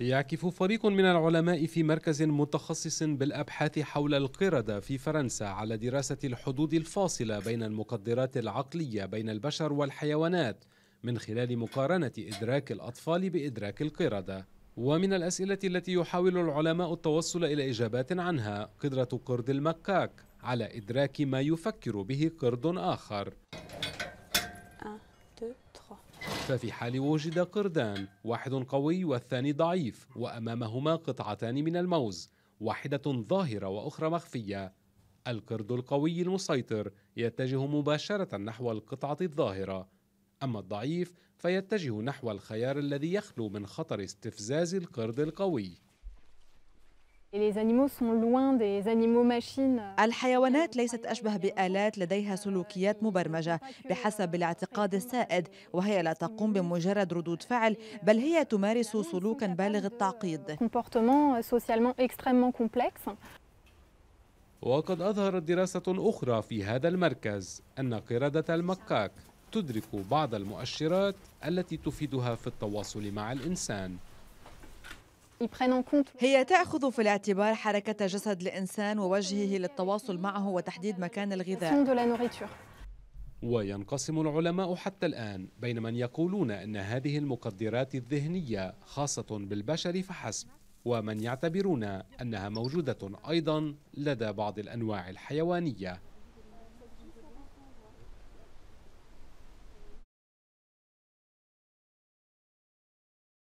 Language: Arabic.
يعكف فريق من العلماء في مركز متخصص بالابحاث حول القرده في فرنسا على دراسه الحدود الفاصله بين المقدرات العقليه بين البشر والحيوانات من خلال مقارنه ادراك الاطفال بادراك القرده ومن الاسئله التي يحاول العلماء التوصل الى اجابات عنها قدره قرد المكاك على ادراك ما يفكر به قرد اخر 1 2 3 ففي حال وجد قردان واحد قوي والثاني ضعيف وأمامهما قطعتان من الموز واحدة ظاهرة وأخرى مخفية القرد القوي المسيطر يتجه مباشرة نحو القطعة الظاهرة أما الضعيف فيتجه نحو الخيار الذي يخلو من خطر استفزاز القرد القوي الحيوانات ليست أشبه بآلات لديها سلوكيات مبرمجة بحسب الاعتقاد السائد وهي لا تقوم بمجرد ردود فعل بل هي تمارس سلوكا بالغ التعقيد euh, وقد أظهرت دراسة أخرى في هذا المركز أن قردة المكاك تدرك بعض المؤشرات التي تفيدها في التواصل مع الإنسان هي تأخذ في الاعتبار حركة جسد الإنسان ووجهه للتواصل معه وتحديد مكان الغذاء وينقسم العلماء حتى الآن بين من يقولون أن هذه المقدرات الذهنية خاصة بالبشر فحسب ومن يعتبرون أنها موجودة أيضا لدى بعض الأنواع الحيوانية